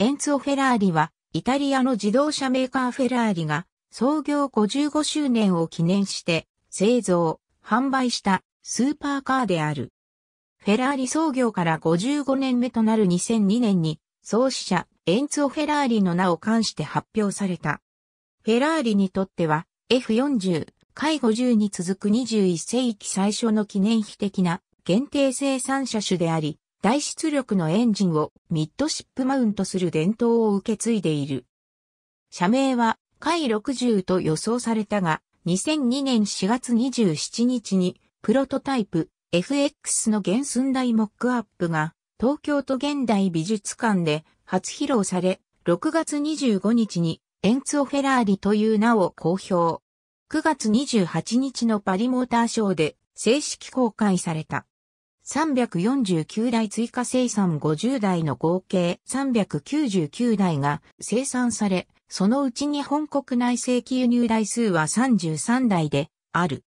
エンツォ・フェラーリは、イタリアの自動車メーカーフェラーリが、創業55周年を記念して、製造、販売したスーパーカーである。フェラーリ創業から55年目となる2002年に、創始者、エンツォ・フェラーリの名を冠して発表された。フェラーリにとっては、F40、回50に続く21世紀最初の記念碑的な限定生産車種であり、大出力のエンジンをミッドシップマウントする伝統を受け継いでいる。社名は、海60と予想されたが、2002年4月27日に、プロトタイプ FX の原寸大モックアップが、東京都現代美術館で初披露され、6月25日に、エンツオ・フェラーリという名を公表。9月28日のパリモーターショーで正式公開された。349台追加生産50台の合計399台が生産され、そのうち日本国内正規輸入台数は33台である。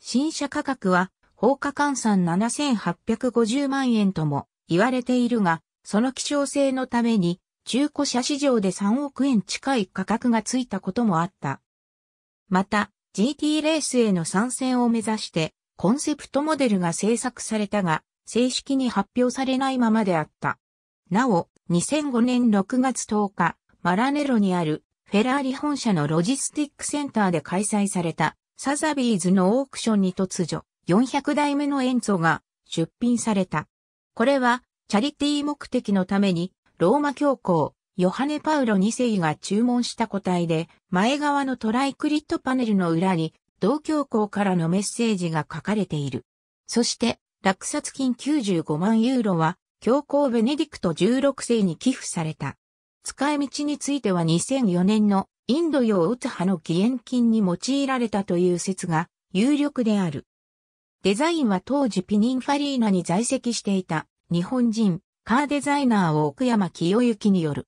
新車価格は放火換算7850万円とも言われているが、その希少性のために中古車市場で3億円近い価格がついたこともあった。また、GT レースへの参戦を目指して、コンセプトモデルが制作されたが、正式に発表されないままであった。なお、2005年6月10日、マラネロにあるフェラーリ本社のロジスティックセンターで開催されたサザビーズのオークションに突如400台目のエンゾが出品された。これはチャリティー目的のためにローマ教皇ヨハネ・パウロ2世が注文した個体で前側のトライクリットパネルの裏に同教皇からのメッセージが書かれている。そして、落札金95万ユーロは、教皇ベネディクト16世に寄付された。使い道については2004年のインド洋ウツ派の義援金に用いられたという説が有力である。デザインは当時ピニンファリーナに在籍していた日本人カーデザイナーを奥山清行による。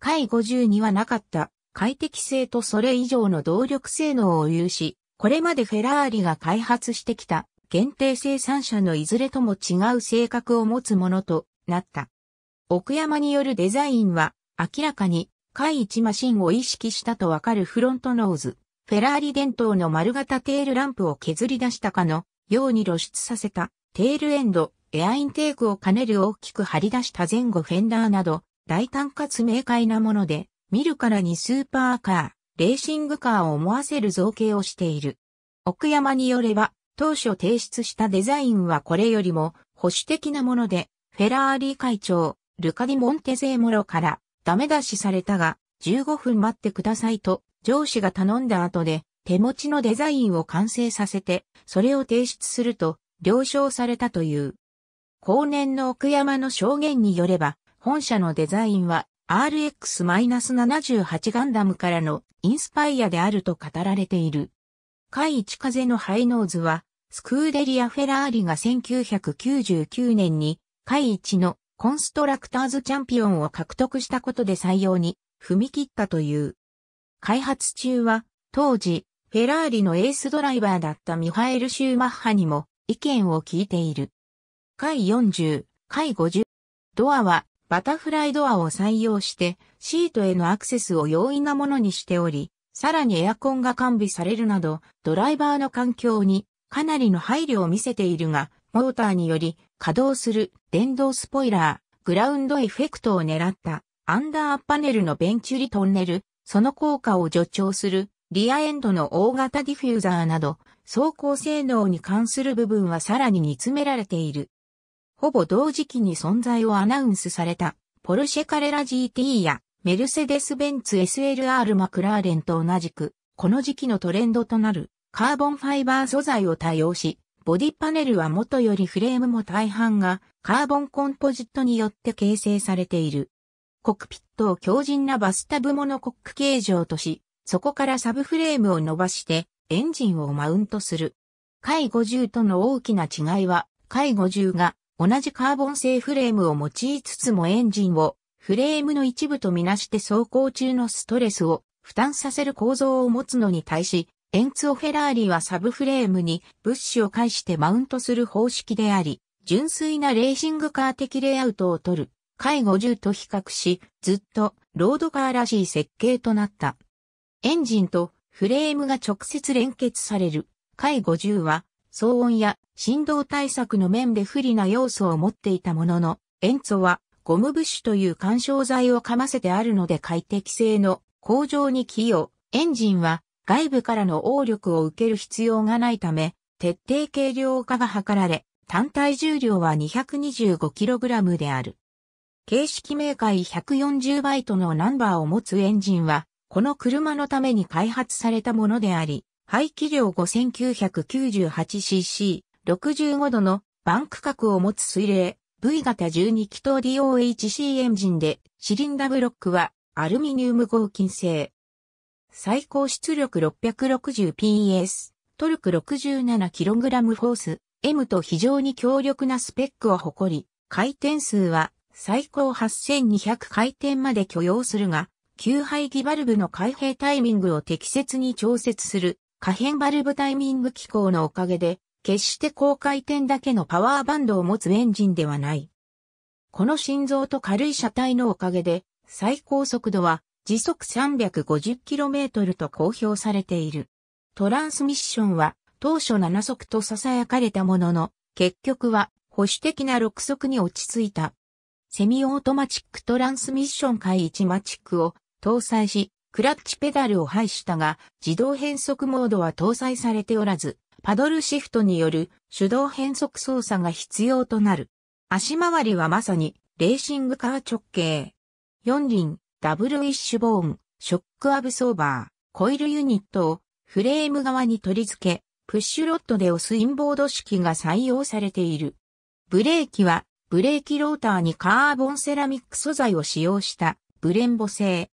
回50にはなかった快適性とそれ以上の動力性能を有し、これまでフェラーリが開発してきた限定生産者のいずれとも違う性格を持つものとなった。奥山によるデザインは明らかに回一マシンを意識したとわかるフロントノーズ、フェラーリ伝統の丸型テールランプを削り出したかのように露出させたテールエンド、エアインテークを兼ねる大きく張り出した前後フェンダーなど大胆かつ明快なもので見るからにスーパーカー、レーシングカーを思わせる造形をしている。奥山によれば、当初提出したデザインはこれよりも保守的なもので、フェラーリ会長、ルカディ・モンテゼーモロからダメ出しされたが、15分待ってくださいと上司が頼んだ後で、手持ちのデザインを完成させて、それを提出すると、了承されたという。後年の奥山の証言によれば、本社のデザインは RX-78 ガンダムからのインスパイアであると語られている。海一風のハイノーズは、スクーデリア・フェラーリが1999年に、海一のコンストラクターズチャンピオンを獲得したことで採用に踏み切ったという。開発中は、当時、フェラーリのエースドライバーだったミハエル・シューマッハにも意見を聞いている。回40、回50。ドアはバタフライドアを採用して、シートへのアクセスを容易なものにしており、さらにエアコンが完備されるなど、ドライバーの環境にかなりの配慮を見せているが、モーターにより稼働する電動スポイラー、グラウンドエフェクトを狙ったアンダーパネルのベンチュリトンネル、その効果を助長するリアエンドの大型ディフューザーなど、走行性能に関する部分はさらに煮詰められている。ほぼ同時期に存在をアナウンスされた、ポルシェカレラ GT やメルセデス・ベンツ SLR マクラーレンと同じく、この時期のトレンドとなるカーボンファイバー素材を多用し、ボディパネルは元よりフレームも大半がカーボンコンポジットによって形成されている。コックピットを強靭なバスタブモノコック形状とし、そこからサブフレームを伸ばしてエンジンをマウントする。解50との大きな違いは、解50が同じカーボン製フレームを用いつつもエンジンをフレームの一部とみなして走行中のストレスを負担させる構造を持つのに対し、エンツォ・フェラーリはサブフレームに物資を介してマウントする方式であり、純粋なレーシングカー的レイアウトを取る、介護10と比較し、ずっとロードカーらしい設計となった。エンジンとフレームが直接連結される、介護10は騒音や振動対策の面で不利な要素を持っていたものの、塩素はゴムブッシュという干渉剤をかませてあるので快適性の向上に寄与。エンジンは外部からの応力を受ける必要がないため、徹底軽量化が図られ、単体重量は 225kg である。形式明快140バイトのナンバーを持つエンジンは、この車のために開発されたものであり、排気量 5998cc、65度のバンク角を持つ水冷、V 型12気筒 DOHC エンジンで、シリンダブロックはアルミニウム合金製。最高出力 660PS、トルク 67kg フォース、M と非常に強力なスペックを誇り、回転数は最高8200回転まで許容するが、給排気バルブの開閉タイミングを適切に調節する可変バルブタイミング機構のおかげで、決して高回転だけのパワーバンドを持つエンジンではない。この心臓と軽い車体のおかげで、最高速度は時速 350km と公表されている。トランスミッションは当初7速と囁かれたものの、結局は保守的な6速に落ち着いた。セミオートマチックトランスミッション回1マチックを搭載し、クラッチペダルを配したが、自動変速モードは搭載されておらず、パドルシフトによる手動変速操作が必要となる。足回りはまさにレーシングカー直径。四輪、ダブルウィッシュボーン、ショックアブソーバー、コイルユニットをフレーム側に取り付け、プッシュロッドで押すインボード式が採用されている。ブレーキはブレーキローターにカーボンセラミック素材を使用したブレンボ製。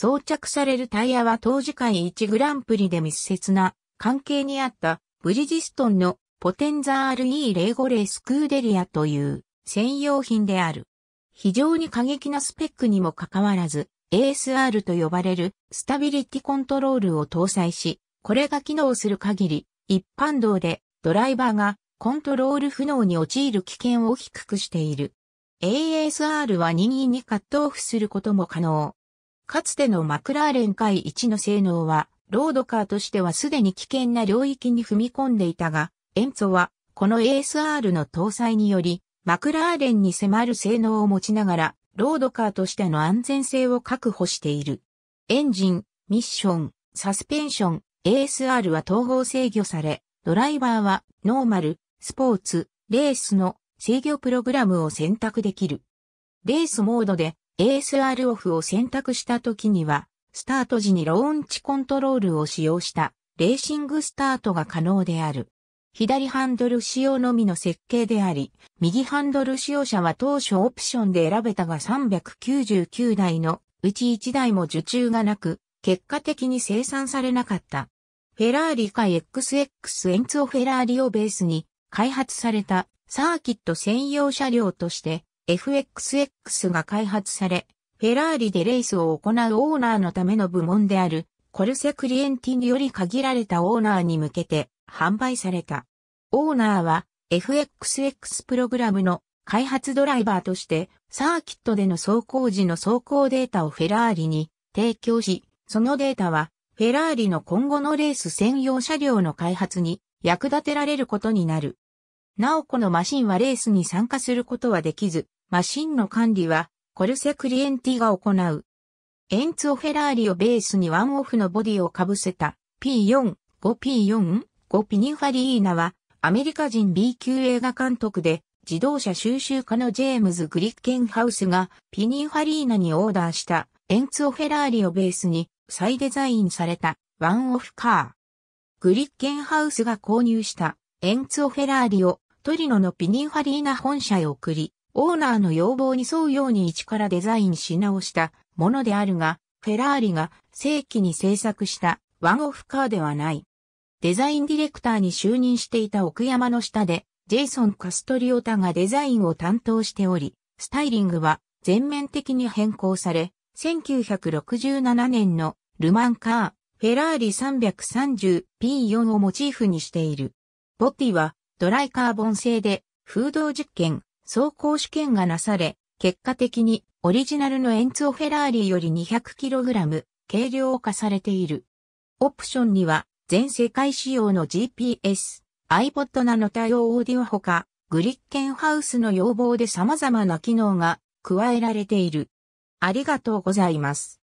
装着されるタイヤは当時会1グランプリで密接な関係にあったブリヂストンのポテンザ RE05 0スクーデリアという専用品である。非常に過激なスペックにもかかわらず ASR と呼ばれるスタビリティコントロールを搭載し、これが機能する限り一般道でドライバーがコントロール不能に陥る危険を低くしている。ASR は任意にカットオフすることも可能。かつてのマクラーレン界一の性能は、ロードカーとしてはすでに危険な領域に踏み込んでいたが、エンツォは、この ASR の搭載により、マクラーレンに迫る性能を持ちながら、ロードカーとしての安全性を確保している。エンジン、ミッション、サスペンション、ASR は統合制御され、ドライバーはノーマル、スポーツ、レースの制御プログラムを選択できる。レースモードで ASR オフを選択した時には、スタート時にローンチコントロールを使用したレーシングスタートが可能である。左ハンドル使用のみの設計であり、右ハンドル使用者は当初オプションで選べたが399台のうち1台も受注がなく、結果的に生産されなかった。フェラーリか XX エンツオフェラーリをベースに開発されたサーキット専用車両として FXX が開発され、フェラーリでレースを行うオーナーのための部門である、コルセクリエンティにより限られたオーナーに向けて販売された。オーナーは FXX プログラムの開発ドライバーとしてサーキットでの走行時の走行データをフェラーリに提供し、そのデータはフェラーリの今後のレース専用車両の開発に役立てられることになる。なおこのマシンはレースに参加することはできず、マシンの管理は、コルセクリエンティが行う。エンツォ・フェラーリをベースにワンオフのボディをかぶせた P4、5P4、5ピニファリーナは、アメリカ人 B 級映画監督で、自動車収集家のジェームズ・グリッケンハウスが、ピニファリーナにオーダーした、エンツォ・フェラーリをベースに、再デザインされた、ワンオフカー。グリッケンハウスが購入した、エンツォ・フェラーリを、トリノのピニファリーナ本社へ送り、オーナーの要望に沿うように一からデザインし直したものであるが、フェラーリが正規に制作したワンオフカーではない。デザインディレクターに就任していた奥山の下で、ジェイソン・カストリオタがデザインを担当しており、スタイリングは全面的に変更され、1967年のルマンカー、フェラーリ 330P4 をモチーフにしている。ボティはドライカーボン製で、風洞実験、走行試験がなされ、結果的にオリジナルのエンツォ・フェラーリより 200kg 軽量化されている。オプションには全世界仕様の GPS、iPod なの対応オーディオほか、グリッケンハウスの要望で様々な機能が加えられている。ありがとうございます。